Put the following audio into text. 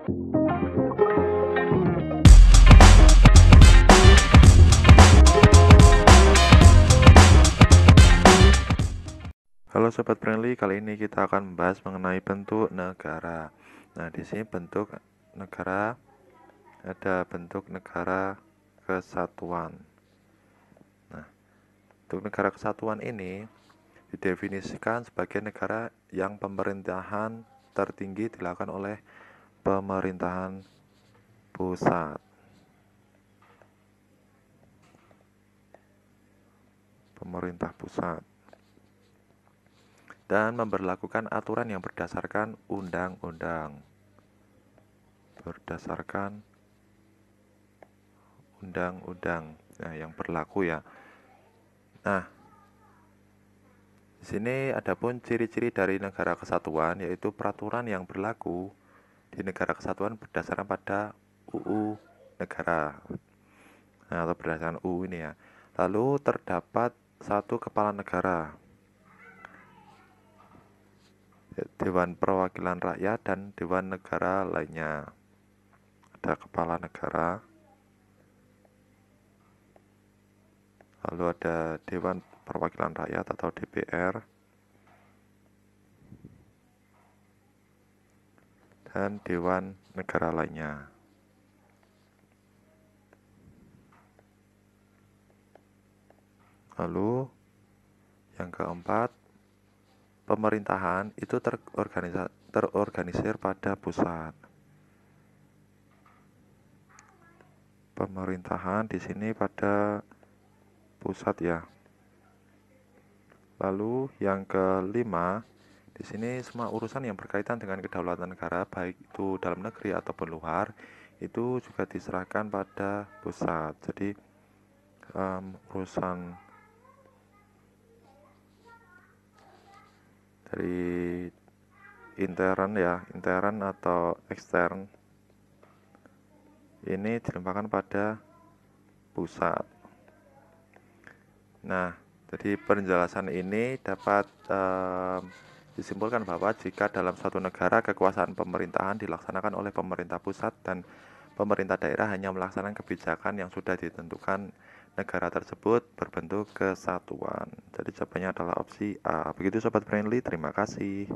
Halo Sobat Friendly, kali ini kita akan membahas mengenai bentuk negara. Nah, di sini bentuk negara ada bentuk negara kesatuan. Nah, bentuk negara kesatuan ini didefinisikan sebagai negara yang pemerintahan tertinggi dilakukan oleh pemerintahan pusat. Pemerintah pusat dan memperlakukan aturan yang berdasarkan undang-undang. Berdasarkan undang-undang nah, yang berlaku ya. Nah, di sini pun ciri-ciri dari negara kesatuan yaitu peraturan yang berlaku di negara kesatuan berdasarkan pada UU negara nah, atau berdasarkan UU ini ya lalu terdapat satu kepala negara Dewan Perwakilan Rakyat dan Dewan Negara lainnya ada kepala negara lalu ada Dewan Perwakilan Rakyat atau DPR dan dewan negara lainnya. Lalu, yang keempat, pemerintahan itu terorganisa terorganisir pada pusat. Pemerintahan di sini pada pusat ya. Lalu yang kelima, di sini semua urusan yang berkaitan dengan kedaulatan negara baik itu dalam negeri ataupun luar itu juga diserahkan pada pusat. Jadi um, urusan dari intern ya, intern atau ekstern ini dilimpahkan pada pusat. Nah, jadi penjelasan ini dapat um, Disimpulkan bahwa jika dalam suatu negara kekuasaan pemerintahan dilaksanakan oleh pemerintah pusat dan pemerintah daerah hanya melaksanakan kebijakan yang sudah ditentukan negara tersebut berbentuk kesatuan. Jadi jawabannya adalah opsi A. Begitu sobat friendly, terima kasih.